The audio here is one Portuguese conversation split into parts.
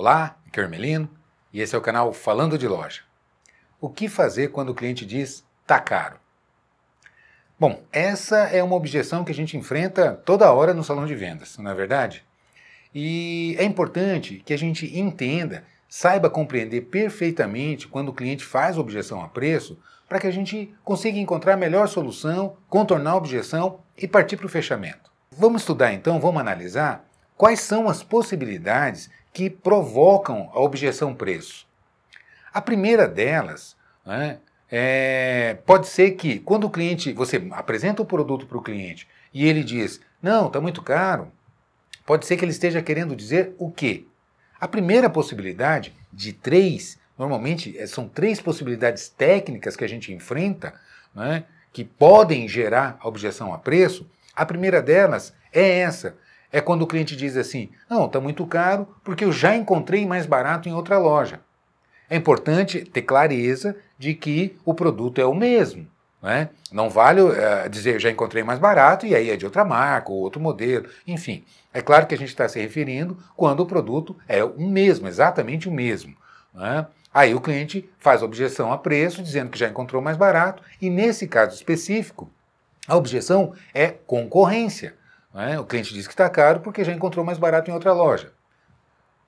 Olá, aqui é o Hermelino e esse é o canal Falando de Loja. O que fazer quando o cliente diz tá caro? Bom, essa é uma objeção que a gente enfrenta toda hora no salão de vendas, não é verdade? E é importante que a gente entenda, saiba compreender perfeitamente quando o cliente faz objeção a preço, para que a gente consiga encontrar a melhor solução, contornar a objeção e partir para o fechamento. Vamos estudar então, vamos analisar quais são as possibilidades que provocam a objeção preço. A primeira delas né, é, pode ser que quando o cliente, você apresenta o produto para o cliente e ele diz, não, está muito caro, pode ser que ele esteja querendo dizer o quê? A primeira possibilidade, de três, normalmente é, são três possibilidades técnicas que a gente enfrenta, né, que podem gerar a objeção a preço, a primeira delas é essa, é quando o cliente diz assim: não, está muito caro porque eu já encontrei mais barato em outra loja. É importante ter clareza de que o produto é o mesmo. Né? Não vale uh, dizer já encontrei mais barato e aí é de outra marca ou outro modelo. Enfim, é claro que a gente está se referindo quando o produto é o mesmo, exatamente o mesmo. Né? Aí o cliente faz objeção a preço, dizendo que já encontrou mais barato, e nesse caso específico, a objeção é concorrência. Né? O cliente diz que está caro porque já encontrou mais barato em outra loja.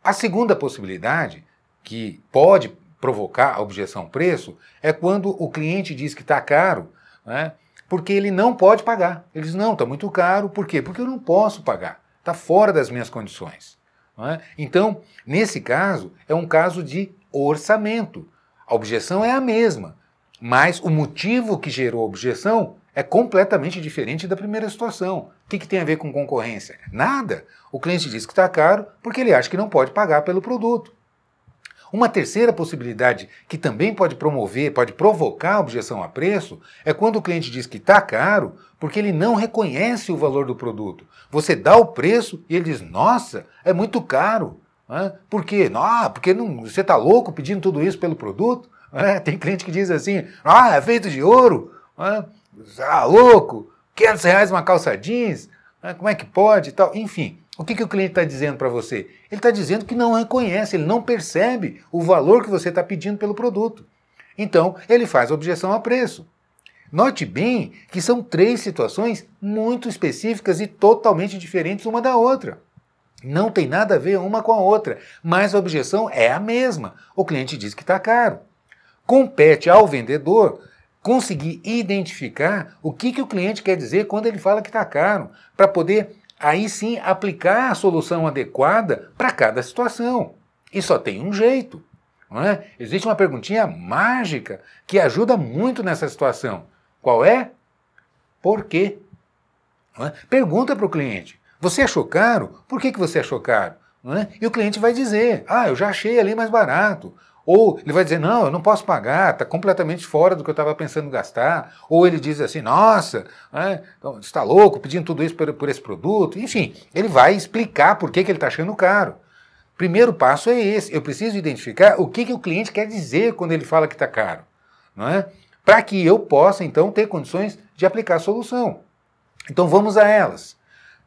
A segunda possibilidade, que pode provocar a objeção preço, é quando o cliente diz que está caro né? porque ele não pode pagar. Ele diz: não, está muito caro, por quê? Porque eu não posso pagar, está fora das minhas condições. É? Então, nesse caso, é um caso de orçamento. A objeção é a mesma, mas o motivo que gerou a objeção é completamente diferente da primeira situação. O que, que tem a ver com concorrência? Nada. O cliente diz que está caro porque ele acha que não pode pagar pelo produto. Uma terceira possibilidade que também pode promover, pode provocar objeção a preço, é quando o cliente diz que está caro porque ele não reconhece o valor do produto. Você dá o preço e ele diz: Nossa, é muito caro. Hã? Por quê? Ah, porque não, você está louco pedindo tudo isso pelo produto? Hã? Tem cliente que diz assim: Ah, é feito de ouro. Hã? ah, louco, 500 reais uma calça jeans, né, como é que pode e tal. Enfim, o que, que o cliente está dizendo para você? Ele está dizendo que não reconhece, é, ele não percebe o valor que você está pedindo pelo produto. Então, ele faz objeção a preço. Note bem que são três situações muito específicas e totalmente diferentes uma da outra. Não tem nada a ver uma com a outra, mas a objeção é a mesma. O cliente diz que está caro. Compete ao vendedor conseguir identificar o que, que o cliente quer dizer quando ele fala que está caro, para poder aí sim aplicar a solução adequada para cada situação. E só tem um jeito. Não é? Existe uma perguntinha mágica que ajuda muito nessa situação. Qual é? Por quê? É? Pergunta para o cliente: Você achou caro? Por que, que você achou caro? É? E o cliente vai dizer: Ah, eu já achei ali mais barato. Ou ele vai dizer, não, eu não posso pagar, está completamente fora do que eu estava pensando gastar. Ou ele diz assim, nossa, é, está então, louco pedindo tudo isso por, por, esse produto. Enfim, ele vai explicar por que, que ele está achando caro. Primeiro passo é esse, eu preciso identificar o que, que o cliente quer dizer quando ele fala que está caro, não é? para que eu possa, então, ter condições de aplicar a solução. Então vamos a elas.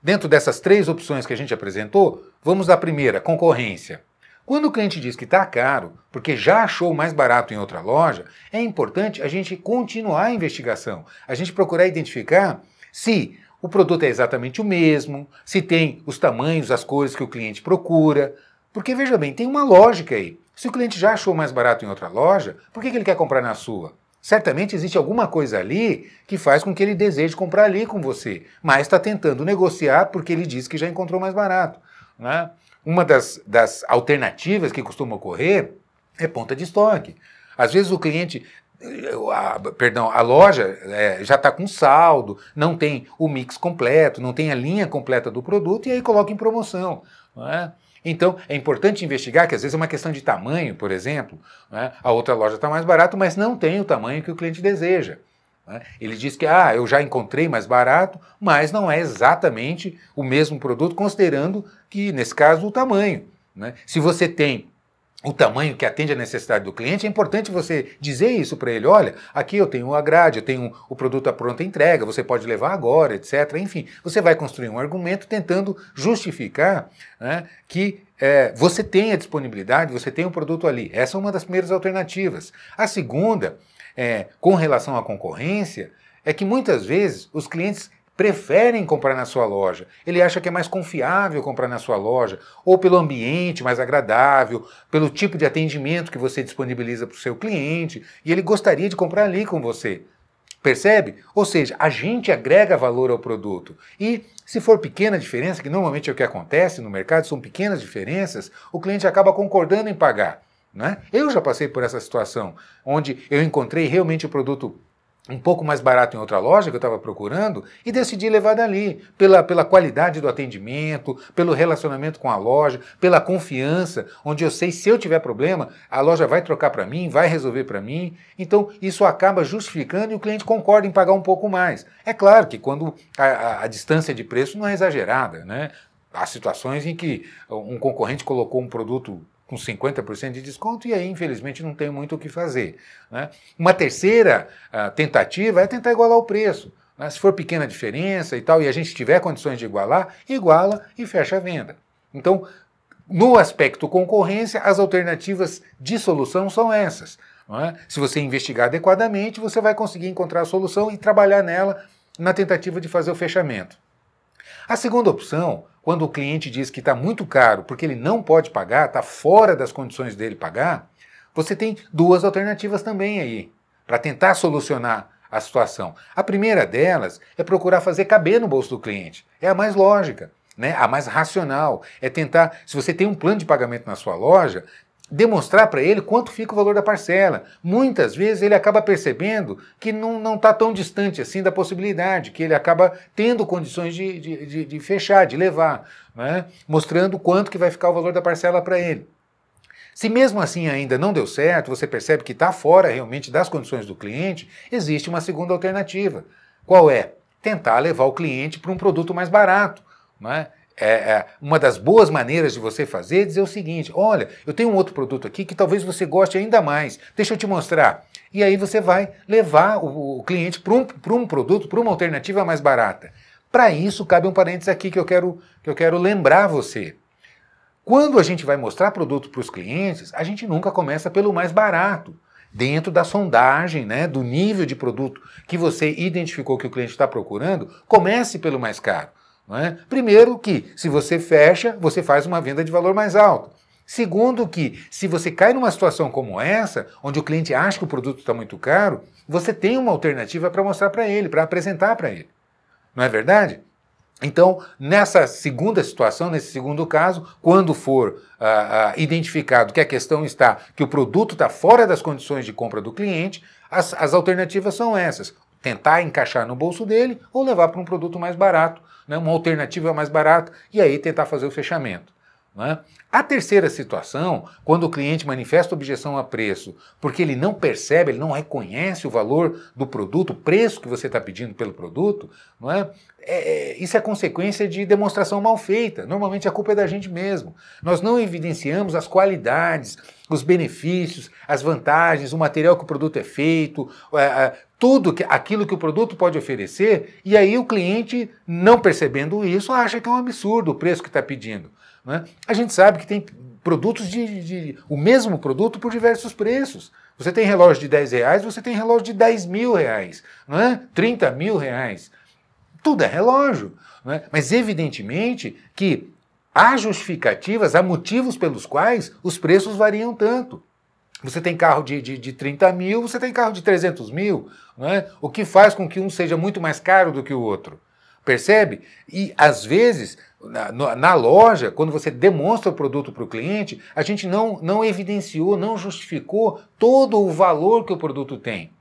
Dentro dessas três opções que a gente apresentou, vamos à primeira, concorrência. Quando o cliente diz que está caro, porque já achou mais barato em outra loja, é importante a gente continuar a investigação, a gente procurar identificar se o produto é exatamente o mesmo, se tem os tamanhos, as cores que o cliente procura. Porque veja bem, tem uma lógica aí. Se o cliente já achou mais barato em outra loja, por que, que ele quer comprar na sua? Certamente existe alguma coisa ali que faz com que ele deseje comprar ali com você, mas está tentando negociar porque ele diz que já encontrou mais barato. Né? Uma das, das alternativas que costuma ocorrer é ponta de estoque. Às vezes o cliente eh, a, perdão, a loja é, já está com saldo, não tem o mix completo, não tem a linha completa do produto e aí coloca em promoção. É? Então é importante investigar que às vezes é uma questão de tamanho, por exemplo, é? a outra loja está mais barata, mas não tem o tamanho que o cliente deseja. Né? Ele diz que ah, eu já encontrei mais barato, mas não é exatamente o mesmo produto, considerando que, nesse caso, o tamanho. Né? Se você tem o tamanho que atende à necessidade do cliente, é importante você dizer isso para ele: olha, aqui eu tenho a grade, eu tenho o produto à pronta entrega, você pode levar agora, etc. Enfim, você vai construir um argumento tentando justificar né, que é, você tem a disponibilidade, você tem o produto ali. Essa é uma das primeiras alternativas. A segunda é, com relação à concorrência é que muitas vezes os clientes preferem comprar na sua loja. Ele acha que é mais confiável comprar na sua loja, ou pelo ambiente mais agradável, pelo tipo de atendimento que você disponibiliza para o seu cliente, e ele gostaria de comprar ali com você. Percebe? Ou seja, a gente agrega valor ao produto. E se for pequena diferença, que normalmente é o que acontece no mercado, são pequenas diferenças, o cliente acaba concordando em pagar. Né? Eu já passei por essa situação, onde eu encontrei realmente o produto um pouco mais barato em outra loja que eu estava procurando e decidi levar dali, pela, pela qualidade do atendimento, pelo relacionamento com a loja, pela confiança, onde eu sei se eu tiver problema, a loja vai trocar para mim, vai resolver para mim. Então, isso acaba justificando e o cliente concorda em pagar um pouco mais. É claro que quando a, a, a distância de preço não é exagerada, né? Há situações em que um concorrente colocou um produto com 50% de desconto, e aí, infelizmente, não tem muito o que fazer. Né? Uma terceira uh, tentativa é tentar igualar o preço. Né? Se for pequena diferença e tal, e a gente tiver condições de igualar, iguala e fecha a venda. Então, no aspecto concorrência, as alternativas de solução são essas. É? Se você investigar adequadamente, você vai conseguir encontrar a solução e trabalhar nela na tentativa de fazer o fechamento. A segunda opção quando o cliente diz que está muito caro porque ele não pode pagar, está fora das condições dele pagar, você tem duas alternativas também aí para tentar solucionar a situação. A primeira delas é procurar fazer caber no bolso do cliente. É a mais lógica, né? a mais racional. É tentar, se você tem um plano de pagamento na sua loja, demonstrar para ele quanto fica o valor da parcela. Muitas vezes ele acaba percebendo que não está tão distante assim da possibilidade, que ele acaba tendo condições de, de, de, de fechar, de levar, né? mostrando quanto que vai ficar o valor da parcela para ele. Se mesmo assim ainda não deu certo, você percebe que está fora realmente das condições do cliente, existe uma segunda alternativa. Qual é? Tentar levar o cliente para um produto mais barato. Né? É, é, uma das boas maneiras de você fazer é dizer o seguinte: olha, eu tenho um outro produto aqui que talvez você goste ainda mais, deixa eu te mostrar. E aí você vai levar o, o cliente para um, um produto, para uma alternativa mais barata. Para isso, cabe um parênteses aqui que eu quero, que eu quero lembrar você. Quando a gente vai mostrar produto para os clientes, a gente nunca começa pelo mais barato dentro da sondagem, né, do nível de produto que você identificou que o cliente está procurando, comece pelo mais caro. É? Primeiro que, se você fecha, você faz uma venda de valor mais alto. Segundo que, se você cai numa situação como essa, onde o cliente acha que o produto está muito caro, você tem uma alternativa para mostrar para ele, para apresentar para ele. Não é verdade? Então, nessa segunda situação, nesse segundo caso, quando for ah, ah, identificado que a questão está que o produto está fora das condições de compra do cliente, as, as alternativas são essas tentar encaixar no bolso dele ou levar para um produto mais barato, né, uma alternativa mais barata, e aí tentar fazer o fechamento. É? A terceira situação, quando o cliente manifesta objeção a preço, porque ele não percebe, ele não reconhece o valor do produto, o preço que você está pedindo pelo produto, não é? É, é isso é consequência de demonstração mal feita. Normalmente a culpa é da gente mesmo. Nós não evidenciamos as qualidades, os benefícios, as vantagens, o material que o produto é feito, é, tudo que, aquilo que o produto pode oferecer, e aí o cliente, não percebendo isso, acha que é um absurdo o preço que está pedindo. Né? A gente sabe que tem produtos de, de, o mesmo produto por diversos preços. Você tem relógio de 10 reais, você tem relógio de 10 mil reais, né? 30 mil reais. Tudo é relógio. Né? Mas evidentemente que há justificativas, há motivos pelos quais os preços variam tanto. Você tem carro de, de, de 30 mil, você tem carro de 300 mil, é? o que faz com que um seja muito mais caro do que o outro. Percebe? E às vezes, na, na loja, quando você demonstra o produto para o cliente, a gente não, não evidenciou, não justificou todo o valor que o produto tem.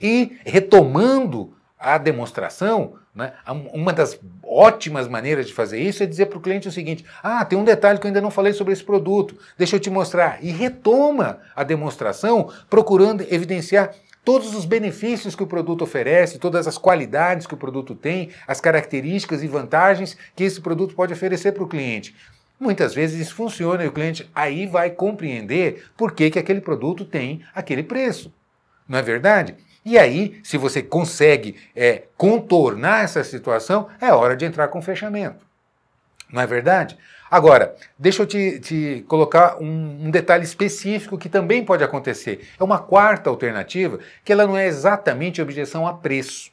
E retomando a demonstração, né, uma das ótimas maneiras de fazer isso é dizer para o cliente o seguinte: ah, tem um detalhe que eu ainda não falei sobre esse produto, deixa eu te mostrar. E retoma a demonstração, procurando evidenciar todos os benefícios que o produto oferece, todas as qualidades que o produto tem, as características e vantagens que esse produto pode oferecer para o cliente. Muitas vezes isso funciona e o cliente aí vai compreender por que, que aquele produto tem aquele preço. Não é verdade? E aí, se você consegue é, contornar essa situação, é hora de entrar com fechamento. Não é verdade? Agora, deixa eu te, te colocar um, um, detalhe específico que também pode acontecer. É uma quarta alternativa que ela não é exatamente objeção a preço,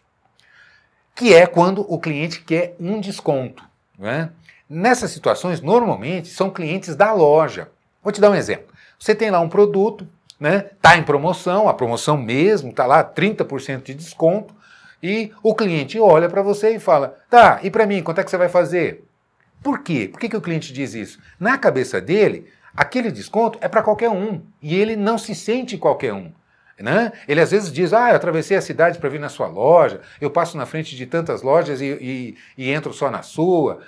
que é quando o cliente quer um desconto. Né? Nessas situações, normalmente são clientes da loja. Vou te dar um exemplo. Você tem lá um produto, né? Tá em promoção, a promoção mesmo, tá lá 30% de desconto, e o cliente olha para você e fala: "Tá, e para mim, quanto é que você vai fazer?" Por quê? Por que, que o cliente diz isso? Na cabeça dele, aquele desconto é para qualquer um e ele não se sente qualquer um. Né? Ele às vezes diz: Ah, eu atravessei a cidade para vir na sua loja, eu passo na frente de tantas lojas e, e, e entro só na sua.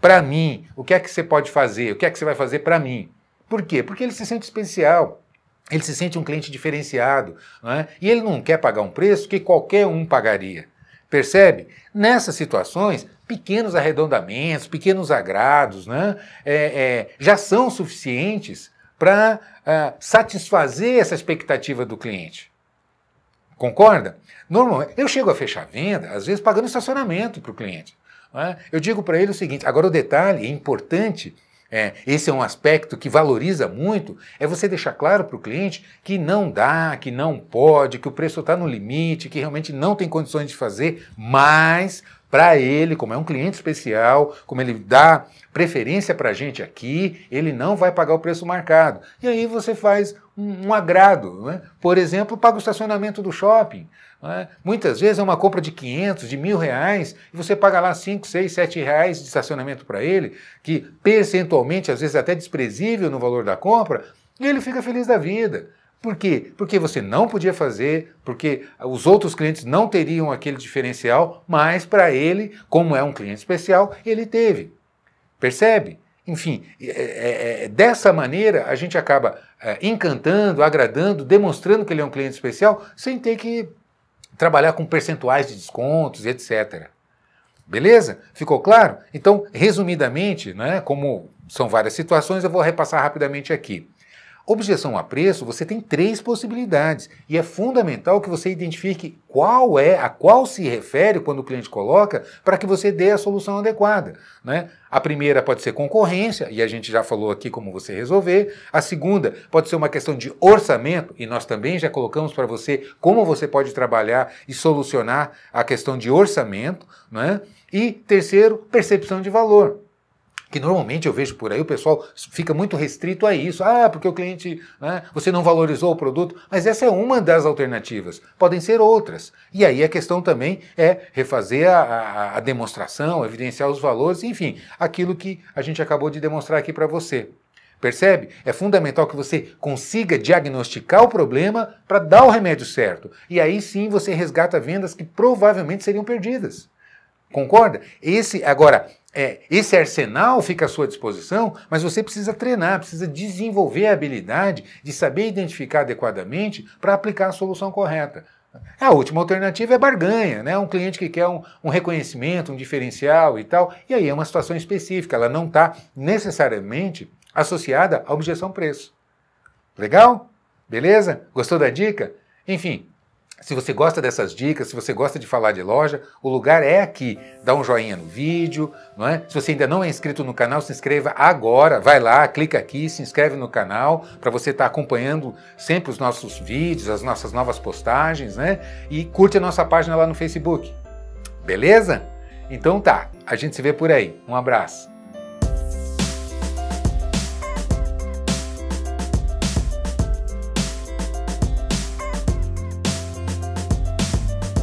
para mim, o que é que você pode fazer? O que é que você vai fazer para mim? Por quê? Porque ele se sente especial. Ele se sente um cliente diferenciado né? e ele não quer pagar um preço que qualquer um pagaria. Percebe? Nessas situações, pequenos arredondamentos, pequenos agrados, né? É, é, já são suficientes para ah, satisfazer essa expectativa do cliente. Concorda? Normalmente, eu chego a fechar a venda, às vezes pagando estacionamento para o cliente. Né? Eu digo para ele o seguinte: agora o detalhe é importante, é, esse é um aspecto que valoriza muito, é você deixar claro para o cliente que não dá, que não pode, que o preço está no limite, que realmente não tem condições de fazer, mas para ele, como é um cliente especial, como ele dá preferência para a gente aqui, ele não vai pagar o preço marcado. E aí você faz um, um agrado. Né? Por exemplo, paga o estacionamento do shopping. Né? Muitas vezes é uma compra de 500, de mil reais, e você paga lá 5, 6, 7 reais de estacionamento para ele, que percentualmente, às vezes é até desprezível no valor da compra, e ele fica feliz da vida. Por quê? Porque você não podia fazer, porque os outros clientes não teriam aquele diferencial, mas para ele, como é um cliente especial, ele teve. Percebe? Enfim, é é, é, é, dessa maneira a gente acaba é, encantando, agradando, demonstrando que ele é um cliente especial, sem ter que trabalhar com percentuais de descontos, etc. Beleza? Ficou claro? Então, resumidamente, né, como são várias situações, eu vou repassar rapidamente aqui. Objeção a preço, você tem três possibilidades e é fundamental que você identifique qual é, a qual se refere quando o cliente coloca, para que você dê a solução adequada. Né? A primeira pode ser concorrência, e a gente já falou aqui como você resolver. A segunda pode ser uma questão de orçamento, e nós também já colocamos para você como você pode trabalhar e solucionar a questão de orçamento. Né? E terceiro, percepção de valor que normalmente eu vejo por aí, o pessoal fica muito restrito a isso. Ah, porque o cliente, né, você não valorizou o produto. Mas essa é uma das alternativas. Podem ser outras. E aí a questão também é refazer a, a, a demonstração, evidenciar os valores, enfim, aquilo que a gente acabou de demonstrar aqui para você. Percebe? É fundamental que você consiga diagnosticar o problema para dar o remédio certo. E aí sim você resgata vendas que provavelmente seriam perdidas. Concorda? Esse agora é, esse arsenal fica à sua disposição, mas você precisa treinar, precisa desenvolver a habilidade de saber identificar adequadamente para aplicar a solução correta. A última alternativa é barganha, né? Um cliente que quer um, um, reconhecimento, um diferencial e tal, e aí é uma situação específica, ela não está necessariamente associada à objeção preço. Legal? Beleza? Gostou da dica? Enfim, se você gosta dessas dicas, se você gosta de falar de loja, o lugar é aqui. Dá um joinha no vídeo, não é? Se você ainda não é inscrito no canal, se inscreva agora. Vai lá, clica aqui, se inscreve no canal para você estar tá acompanhando sempre os nossos vídeos, as nossas novas postagens, né? E curte a nossa página lá no Facebook. Beleza? Então tá, a gente se vê por aí. Um abraço.